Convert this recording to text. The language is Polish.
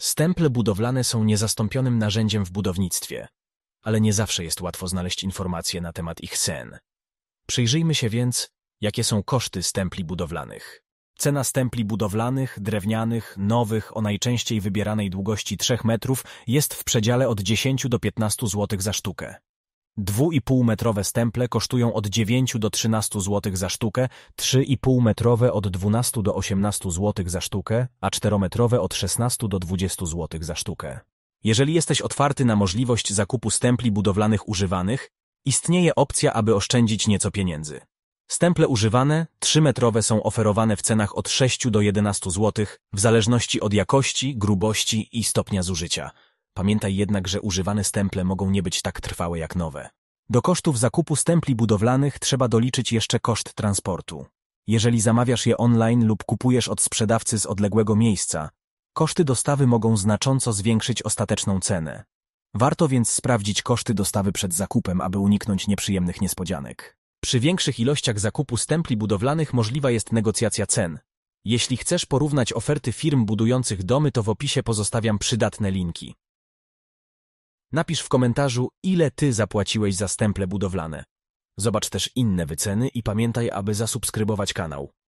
Stemple budowlane są niezastąpionym narzędziem w budownictwie, ale nie zawsze jest łatwo znaleźć informacje na temat ich cen. Przyjrzyjmy się więc, jakie są koszty stempli budowlanych. Cena stempli budowlanych, drewnianych, nowych o najczęściej wybieranej długości 3 metrów jest w przedziale od 10 do 15 zł za sztukę. 25 metrowe stemple kosztują od 9 do 13 zł za sztukę, 3,5-metrowe od 12 do 18 zł za sztukę, a 4-metrowe od 16 do 20 zł za sztukę. Jeżeli jesteś otwarty na możliwość zakupu stempli budowlanych używanych, istnieje opcja, aby oszczędzić nieco pieniędzy. Stemple używane, 3-metrowe są oferowane w cenach od 6 do 11 zł, w zależności od jakości, grubości i stopnia zużycia. Pamiętaj jednak, że używane stemple mogą nie być tak trwałe jak nowe. Do kosztów zakupu stempli budowlanych trzeba doliczyć jeszcze koszt transportu. Jeżeli zamawiasz je online lub kupujesz od sprzedawcy z odległego miejsca, koszty dostawy mogą znacząco zwiększyć ostateczną cenę. Warto więc sprawdzić koszty dostawy przed zakupem, aby uniknąć nieprzyjemnych niespodzianek. Przy większych ilościach zakupu stempli budowlanych możliwa jest negocjacja cen. Jeśli chcesz porównać oferty firm budujących domy, to w opisie pozostawiam przydatne linki. Napisz w komentarzu, ile Ty zapłaciłeś za stemple budowlane. Zobacz też inne wyceny i pamiętaj, aby zasubskrybować kanał.